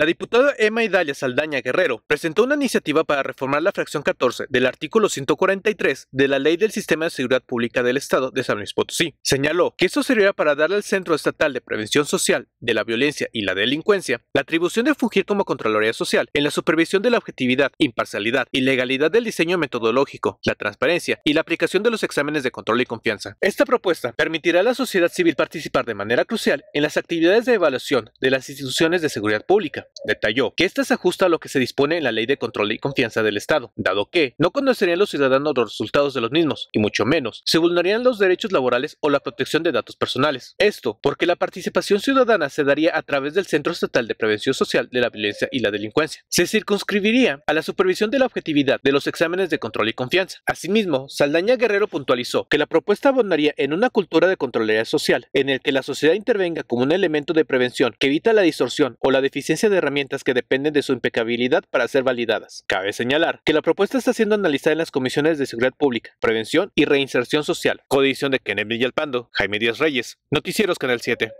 La diputada Emma Idalia Saldaña Guerrero presentó una iniciativa para reformar la fracción 14 del artículo 143 de la Ley del Sistema de Seguridad Pública del Estado de San Luis Potosí. Señaló que esto serviría para darle al Centro Estatal de Prevención Social de la violencia y la delincuencia, la atribución de fungir como Contraloría Social en la supervisión de la objetividad, imparcialidad y legalidad del diseño metodológico, la transparencia y la aplicación de los exámenes de control y confianza. Esta propuesta permitirá a la sociedad civil participar de manera crucial en las actividades de evaluación de las instituciones de seguridad pública. Detalló que esta se ajusta a lo que se dispone en la Ley de Control y Confianza del Estado, dado que no conocerían los ciudadanos los resultados de los mismos, y mucho menos se vulnerarían los derechos laborales o la protección de datos personales. Esto porque la participación ciudadana se daría a través del Centro Estatal de Prevención Social de la Violencia y la Delincuencia. Se circunscribiría a la supervisión de la objetividad de los exámenes de control y confianza. Asimismo, Saldaña Guerrero puntualizó que la propuesta abonaría en una cultura de control social, en el que la sociedad intervenga como un elemento de prevención que evita la distorsión o la deficiencia de herramientas que dependen de su impecabilidad para ser validadas. Cabe señalar que la propuesta está siendo analizada en las comisiones de seguridad pública, prevención y reinserción social. Codición de Kenem Villalpando, Jaime Díaz Reyes, Noticieros Canal 7.